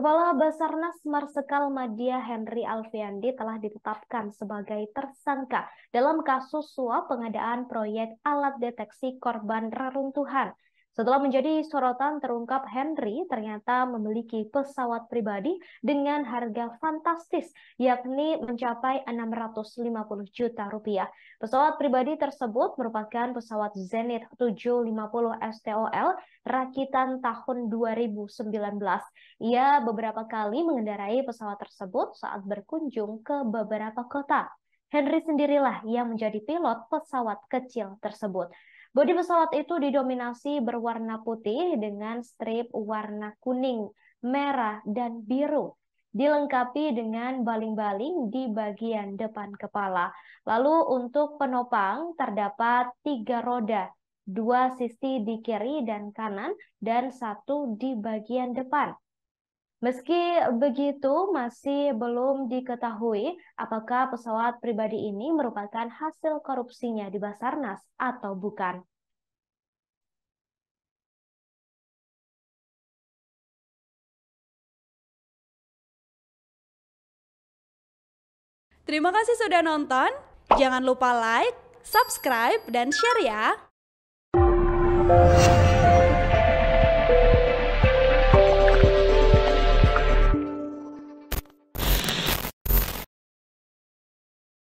Kepala Basarnas Marsikal Madia Henry Alfiandi telah ditetapkan sebagai tersangka dalam kasus suap pengadaan proyek alat deteksi korban reruntuhan setelah menjadi sorotan terungkap Henry ternyata memiliki pesawat pribadi dengan harga fantastis yakni mencapai 650 juta rupiah. Pesawat pribadi tersebut merupakan pesawat Zenith 750 STOL rakitan tahun 2019. Ia beberapa kali mengendarai pesawat tersebut saat berkunjung ke beberapa kota. Henry sendirilah yang menjadi pilot pesawat kecil tersebut. Bodi pesawat itu didominasi berwarna putih dengan strip warna kuning, merah, dan biru. Dilengkapi dengan baling-baling di bagian depan kepala. Lalu untuk penopang terdapat tiga roda, dua sisi di kiri dan kanan, dan satu di bagian depan. Meski begitu, masih belum diketahui apakah pesawat pribadi ini merupakan hasil korupsinya di Basarnas atau bukan. Terima kasih sudah nonton. Jangan lupa like, subscribe, dan share ya.